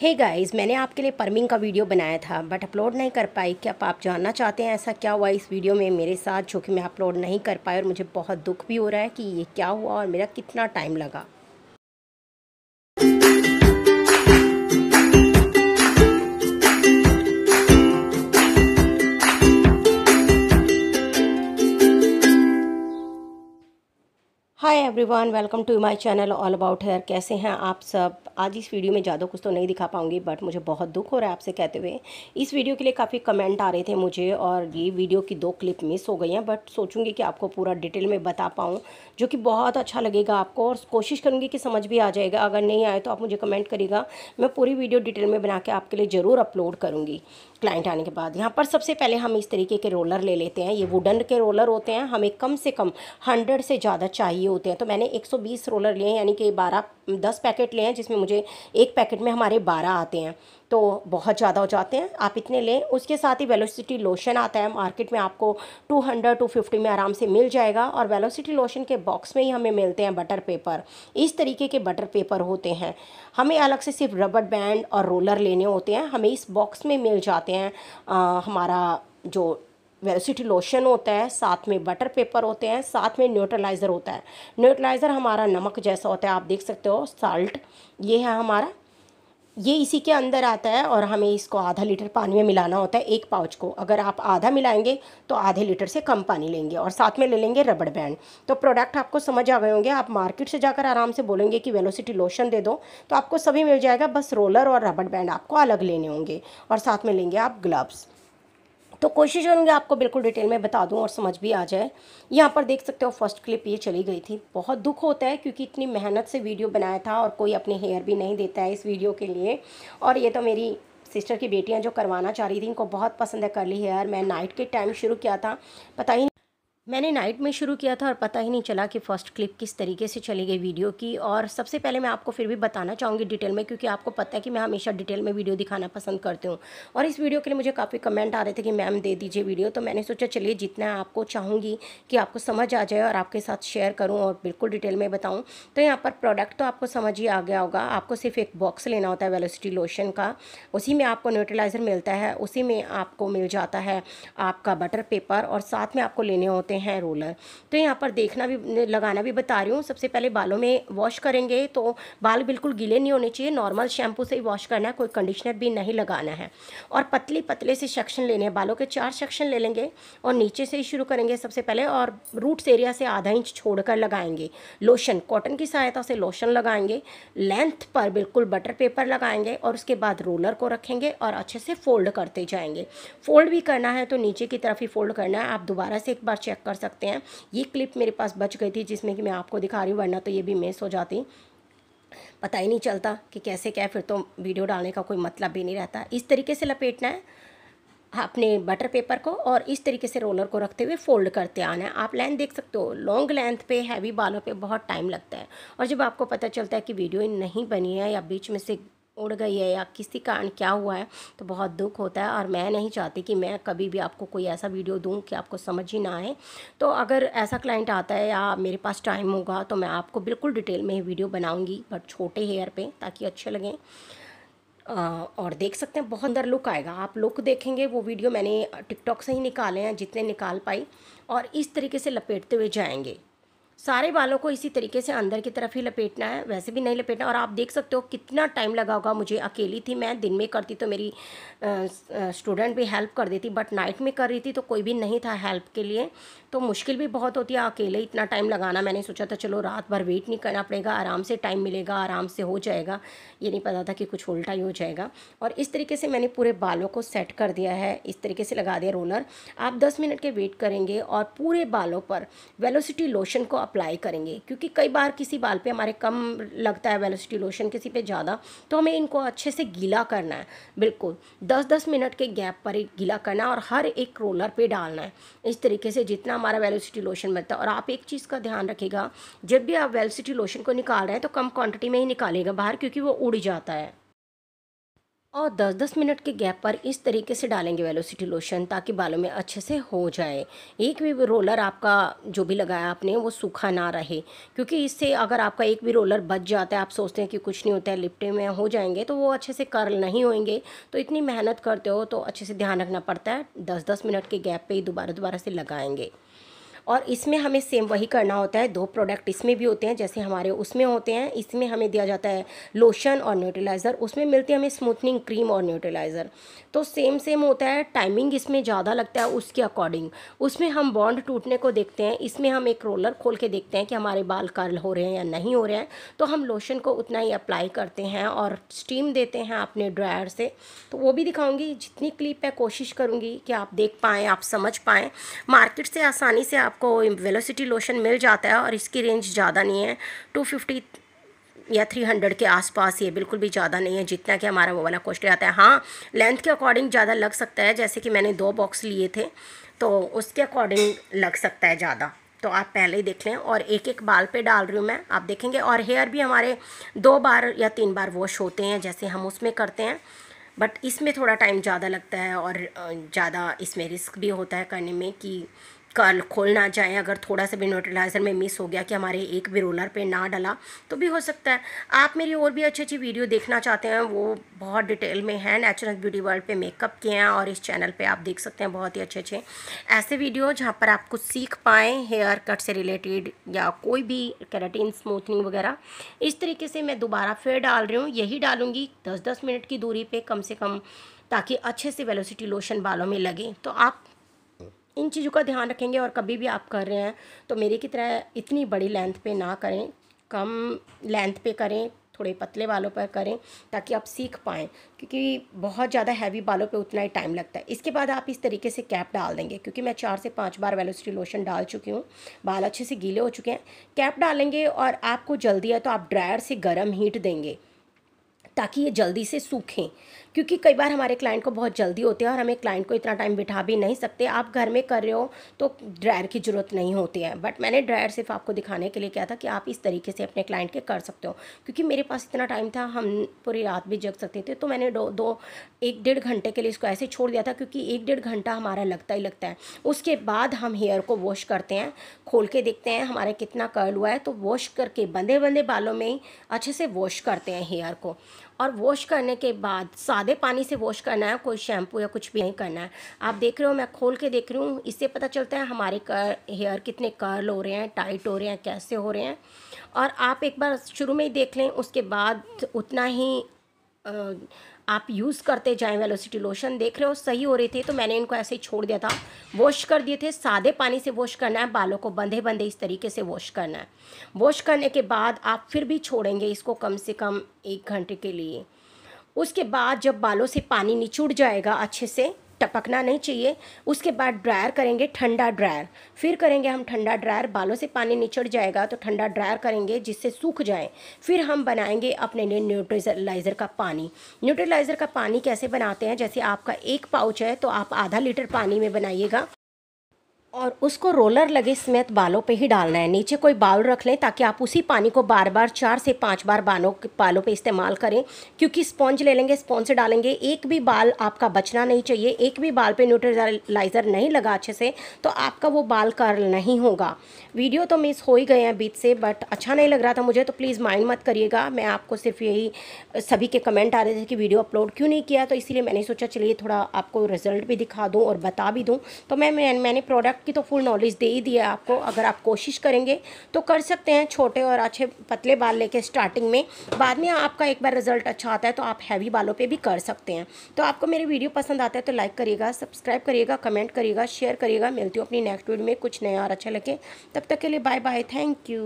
हे hey guys मैंने आपके लिए परमिंग का वीडियो बनाया था बट अपलोड नहीं कर पाई क्या आप जानना चाहते हैं ऐसा क्या हुआ इस वीडियो में मेरे साथ जो कि मैं अपलोड नहीं कर पाई और मुझे बहुत दुख भी हो रहा है कि ये क्या हुआ और मेरा कितना टाइम लगा hi everyone welcome to my channel all about hair कैसे हैं आप सब आज इस वीडियो में ज़्यादा कुछ तो नहीं दिखा पाऊंगी बट मुझे बहुत दुख हो रहा है आपसे कहते हुए इस वीडियो के लिए काफ़ी कमेंट आ रहे थे मुझे और ये वीडियो की दो क्लिप मिस हो गई हैं बट सोचूंगी कि आपको पूरा डिटेल में बता पाऊँ जो कि बहुत अच्छा लगेगा आपको और कोशिश करूँगी कि समझ भी आ जाएगा अगर नहीं आए तो आप मुझे कमेंट करिएगा मैं पूरी वीडियो डिटेल में बना के आपके लिए ज़रूर अपलोड करूँगी क्लाइंट आने के बाद यहाँ पर सबसे पहले हम इस तरीके के रोलर ले लेते हैं ये वुडन के रोलर होते हैं हमें कम से कम हंड्रेड से ज़्यादा चाहिए होते होते हैं तो मैंने 120 रोलर लिए हैं यानी कि 12 10 पैकेट लिए हैं जिसमें मुझे एक पैकेट में हमारे 12 आते हैं तो बहुत ज़्यादा हो जाते हैं आप इतने लें उसके साथ ही वेलोसिटी लोशन आता है मार्केट में आपको 200 250 में आराम से मिल जाएगा और वेलोसिटी लोशन के बॉक्स में ही हमें मिलते हैं बटर पेपर इस तरीके के बटर पेपर होते हैं हमें अलग से सिर्फ रबड़ बैंड और रोलर लेने होते हैं हमें इस बॉक्स में मिल जाते हैं आ, हमारा जो वेलोसिटी लोशन होता है साथ में बटर पेपर होते हैं साथ में न्यूट्रलाइज़र होता है न्यूट्रलाइज़र हमारा नमक जैसा होता है आप देख सकते हो साल्ट ये है हमारा ये इसी के अंदर आता है और हमें इसको आधा लीटर पानी में मिलाना होता है एक पाउच को अगर आप आधा मिलाएंगे तो आधे लीटर से कम पानी लेंगे और साथ में ले लेंगे रबड़ बैंड तो प्रोडक्ट आपको समझ आ गए होंगे आप मार्केट से जाकर आराम से बोलेंगे कि वेलोसिटी लोशन दे दो तो आपको सभी मिल जाएगा बस रोलर और रबड़ बैंड आपको अलग लेने होंगे और साथ में लेंगे आप ग्लव्स तो कोशिश करूँगी आपको बिल्कुल डिटेल में बता दूँ और समझ भी आ जाए यहाँ पर देख सकते हो फर्स्ट क्लिप ये चली गई थी बहुत दुख होता है क्योंकि इतनी मेहनत से वीडियो बनाया था और कोई अपने हेयर भी नहीं देता है इस वीडियो के लिए और ये तो मेरी सिस्टर की बेटियाँ जो करवाना चाह रही थी इनको बहुत पसंद है कर ली हेयर मैं नाइट के टाइम शुरू किया था पता ही मैंने नाइट में शुरू किया था और पता ही नहीं चला कि फ़र्स्ट क्लिप किस तरीके से चली गई वीडियो की और सबसे पहले मैं आपको फिर भी बताना चाहूँगी डिटेल में क्योंकि आपको पता है कि मैं हमेशा डिटेल में वीडियो दिखाना पसंद करती हूँ और इस वीडियो के लिए मुझे काफ़ी कमेंट आ रहे थे कि मैम दे दीजिए वीडियो तो मैंने सोचा चलिए जितना आपको चाहूँगी कि आपको समझ आ जाए और आपके साथ शेयर करूँ और बिल्कुल डिटेल में बताऊँ तो यहाँ पर प्रोडक्ट तो आपको समझ ही आ गया होगा आपको सिर्फ एक बॉक्स लेना होता है वेलोसिटी लोशन का उसी में आपको न्यूट्रलाइज़र मिलता है उसी में आपको मिल जाता है आपका बटर पेपर और साथ में आपको लेने होते हैं सकते हैं रोलर तो यहाँ पर देखना भी लगाना भी बता रही हूँ सबसे पहले बालों में वॉश करेंगे तो बाल बिल्कुल गीले नहीं होने चाहिए नॉर्मल शैम्पू से ही वॉश करना है कोई कंडीशनर भी नहीं लगाना है और पतले पतले से सेक्शन लेने हैं बालों के चार सेक्शन ले लेंगे और नीचे से ही शुरू करेंगे सबसे पहले और रूट्स एरिया से आधा इंच छोड़कर लगाएंगे लोशन कॉटन की सहायता से लोशन लगाएंगे लेंथ पर बिल्कुल बटर पेपर लगाएंगे और उसके बाद रोलर को रखेंगे और अच्छे से फोल्ड करते जाएंगे फोल्ड भी करना है तो नीचे की तरफ ही फोल्ड करना है आप दोबारा से एक बार चेक कर सकते हैं ये क्लिप मेरे पास बच गई थी जिसमें कि मैं आपको दिखा रही हूँ वरना तो ये भी मिस हो जाती पता ही नहीं चलता कि कैसे क्या फिर तो वीडियो डालने का कोई मतलब भी नहीं रहता इस तरीके से लपेटना है अपने बटर पेपर को और इस तरीके से रोलर को रखते हुए फोल्ड करते आना है आप लेंथ देख सकते हो लॉन्ग लेंथ पे हैवी बालों पे बहुत टाइम लगता है और जब आपको पता चलता है कि वीडियो नहीं बनी है या बीच में से उड़ गई है या किसी कारण क्या हुआ है तो बहुत दुख होता है और मैं नहीं चाहती कि मैं कभी भी आपको कोई ऐसा वीडियो दूँ कि आपको समझ ही ना आए तो अगर ऐसा क्लाइंट आता है या मेरे पास टाइम होगा तो मैं आपको बिल्कुल डिटेल में वीडियो बनाऊँगी बट छोटे हेयर पे ताकि अच्छे लगें और देख सकते हैं बहुत अंदर लुक आएगा आप लुक देखेंगे वो वीडियो मैंने टिकटॉक से ही निकाले हैं जितने निकाल पाई और इस तरीके से लपेटते हुए जाएंगे सारे बालों को इसी तरीके से अंदर की तरफ ही लपेटना है वैसे भी नहीं लपेटना और आप देख सकते हो कितना टाइम लगा होगा मुझे अकेली थी मैं दिन में करती तो मेरी स्टूडेंट भी हेल्प कर देती बट नाइट में कर रही थी तो कोई भी नहीं था हेल्प के लिए तो मुश्किल भी बहुत होती है अकेले इतना टाइम लगाना मैंने सोचा था चलो रात भर वेट नहीं करना पड़ेगा आराम से टाइम मिलेगा आराम से हो जाएगा ये नहीं पता था कि कुछ उल्टा ही हो जाएगा और इस तरीके से मैंने पूरे बालों को सेट कर दिया है इस तरीके से लगा दिया रोलर आप दस मिनट के वेट करेंगे और पूरे बालों पर वेलोसिटी लोशन को अप्लाई करेंगे क्योंकि कई बार किसी बाल पे हमारे कम लगता है वेलोसिटी लोशन किसी पे ज़्यादा तो हमें इनको अच्छे से गीला करना है बिल्कुल दस दस मिनट के गैप पर गीला करना है और हर एक रोलर पे डालना है इस तरीके से जितना हमारा वेलोसिटी लोशन बनता है और आप एक चीज़ का ध्यान रखेगा जब भी आप वेलोसिटी लोशन को निकाल रहे हैं तो कम क्वान्टिटी में ही निकालेगा बाहर क्योंकि वो उड़ जाता है और 10-10 मिनट के गैप पर इस तरीके से डालेंगे वेलोसिटी लोशन ताकि बालों में अच्छे से हो जाए एक भी रोलर आपका जो भी लगाया आपने वो सूखा ना रहे क्योंकि इससे अगर आपका एक भी रोलर बच जाता है आप सोचते हैं कि कुछ नहीं होता है लिपटे में हो जाएंगे तो वो अच्छे से कर्ल नहीं होंगे तो इतनी मेहनत करते हो तो अच्छे से ध्यान रखना पड़ता है दस दस मिनट के गैप पर ही दोबारा दोबारा से लगाएंगे और इसमें हमें सेम वही करना होता है दो प्रोडक्ट इसमें भी होते हैं जैसे हमारे उसमें होते हैं इसमें हमें दिया जाता है लोशन और न्यूट्रलाइज़र उसमें मिलती है हमें स्मूथनिंग क्रीम और न्यूट्रलाइज़र तो सेम सेम होता है टाइमिंग इसमें ज़्यादा लगता है उसके अकॉर्डिंग उसमें हम बॉन्ड टूटने को देखते हैं इसमें हम एक रोलर खोल के देखते हैं कि हमारे बाल कर्ल हो रहे हैं या नहीं हो रहे हैं तो हम लोशन को उतना ही अप्लाई करते हैं और स्टीम देते हैं अपने ड्रायर से तो वो भी दिखाऊँगी जितनी क्लिप है कोशिश करूँगी कि आप देख पाएँ आप समझ पाएँ मार्केट से आसानी से आप आपको वेलोसिटी लोशन मिल जाता है और इसकी रेंज ज़्यादा नहीं है टू फिफ्टी या थ्री हंड्रेड के आसपास ये बिल्कुल भी ज़्यादा नहीं है जितना कि हमारा वो वाला कॉस्ट आता है हाँ लेंथ के अकॉर्डिंग ज़्यादा लग सकता है जैसे कि मैंने दो बॉक्स लिए थे तो उसके अकॉर्डिंग लग सकता है ज़्यादा तो आप पहले ही देख लें और एक एक बाल पे डाल रही हूँ मैं आप देखेंगे और हेयर भी हमारे दो बार या तीन बार वॉश होते हैं जैसे हम उसमें करते हैं बट इसमें थोड़ा टाइम ज़्यादा लगता है और ज़्यादा इसमें रिस्क भी होता है करने में कि का खोल ना जाएँ अगर थोड़ा सा भी न्यूट्रलाइजर में मिस हो गया कि हमारे एक भी रोलर पे ना डला तो भी हो सकता है आप मेरी और भी अच्छी अच्छी वीडियो देखना चाहते हैं वो बहुत डिटेल में है नेचुरल ब्यूटी वर्ल्ड पे मेकअप के हैं और इस चैनल पे आप देख सकते हैं बहुत ही अच्छे अच्छे ऐसे वीडियो जहाँ पर आप कुछ सीख पाएँ हेयर कट से रिलेटेड या कोई भी कैराटीन स्मूथनिंग वगैरह इस तरीके से मैं दोबारा फिर डाल रही हूँ यही डालूँगी दस दस मिनट की दूरी पर कम से कम ताकि अच्छे से वेलोसिटी लोशन बालों में लगे तो आप इन चीज़ों का ध्यान रखेंगे और कभी भी आप कर रहे हैं तो मेरे की तरह इतनी बड़ी लेंथ पे ना करें कम लेंथ पे करें थोड़े पतले बालों पर करें ताकि आप सीख पाएँ क्योंकि बहुत ज़्यादा हैवी बालों पे उतना ही टाइम लगता है इसके बाद आप इस तरीके से कैप डाल देंगे क्योंकि मैं चार से पाँच बार वेलोसिटी लोशन डाल चुकी हूँ बाल अच्छे से गीले हो चुके हैं कैप डालेंगे और आपको जल्दी है तो आप ड्रायर से गर्म हीट देंगे ताकि ये जल्दी से सूखें क्योंकि कई बार हमारे क्लाइंट को बहुत जल्दी होती है और हमें क्लाइंट को इतना टाइम बिठा भी नहीं सकते आप घर में कर रहे हो तो ड्रायर की ज़रूरत नहीं होती है बट मैंने ड्रायर सिर्फ आपको दिखाने के लिए किया था कि आप इस तरीके से अपने क्लाइंट के कर सकते हो क्योंकि मेरे पास इतना टाइम था हम पूरी रात भी जग सकते थे तो मैंने दो दो एक डेढ़ घंटे के लिए इसको ऐसे छोड़ दिया था क्योंकि एक डेढ़ घंटा हमारा लगता ही लगता है उसके बाद हम हेयर को वॉश करते हैं खोल के देखते हैं हमारे कितना कर्ल हुआ है तो वॉश करके बंधे बंधे बालों में ही अच्छे से वॉश करते हैं हेयर को और वॉश करने के बाद सादे पानी से वॉश करना है कोई शैम्पू या कुछ भी नहीं करना है आप देख रहे हो मैं खोल के देख रही हूँ इससे पता चलता है हमारे कर हेयर कितने कर्ल हो रहे हैं टाइट हो रहे हैं कैसे हो रहे हैं और आप एक बार शुरू में ही देख लें उसके बाद उतना ही आप यूज़ करते जाए वेलोसिटी लोशन देख रहे हो सही हो रहे थे तो मैंने इनको ऐसे ही छोड़ दिया था वॉश कर दिए थे सादे पानी से वॉश करना है बालों को बंधे बंधे इस तरीके से वॉश करना है वॉश करने के बाद आप फिर भी छोड़ेंगे इसको कम से कम एक घंटे के लिए उसके बाद जब बालों से पानी निचुड़ जाएगा अच्छे से टपकना नहीं चाहिए उसके बाद ड्रायर करेंगे ठंडा ड्रायर फिर करेंगे हम ठंडा ड्रायर बालों से पानी निचड़ जाएगा तो ठंडा ड्रायर करेंगे जिससे सूख जाए फिर हम बनाएंगे अपने लिए न्यूट्रलाइज़र का पानी न्यूट्रलाइज़र का पानी कैसे बनाते हैं जैसे आपका एक पाउच है तो आप आधा लीटर पानी में बनाइएगा और उसको रोलर लगे समेत बालों पे ही डालना है नीचे कोई बाउल रख लें ताकि आप उसी पानी को बार बार चार से पाँच बार बालों बालों पे इस्तेमाल करें क्योंकि स्पॉन्ज ले लेंगे स्पॉन्ज से डालेंगे एक भी बाल आपका बचना नहीं चाहिए एक भी बाल पे न्यूट्रलाइज़र नहीं लगा अच्छे से तो आपका वो बाल कर्ल नहीं होगा वीडियो तो मिस हो ही गए हैं बीच से बट अच्छा नहीं लग रहा था मुझे तो प्लीज़ माइंड मत करिएगा मैं आपको सिर्फ यही सभी के कमेंट आ रहे थे कि वीडियो अपलोड क्यों नहीं किया तो इसीलिए मैंने सोचा चलिए थोड़ा आपको रिज़ल्ट भी दिखा दूँ और बता भी दूँ तो मैं मैंने प्रोडक्ट प्रोडक्ट की तो फुल नॉलेज दे ही दिया आपको अगर आप कोशिश करेंगे तो कर सकते हैं छोटे और अच्छे पतले बाल लेके स्टार्टिंग में बाद में आपका एक बार रिजल्ट अच्छा आता है तो आप हैवी बालों पर भी कर सकते हैं तो आपको मेरे वीडियो पसंद आता है तो लाइक करिएगा सब्सक्राइब करिएगा कमेंट करिएगा शेयर करिएगा मिलती हूँ अपनी नेक्स्ट वीडियो में कुछ नया और अच्छा लगे तब तक के लिए बाय बाय थैंक यू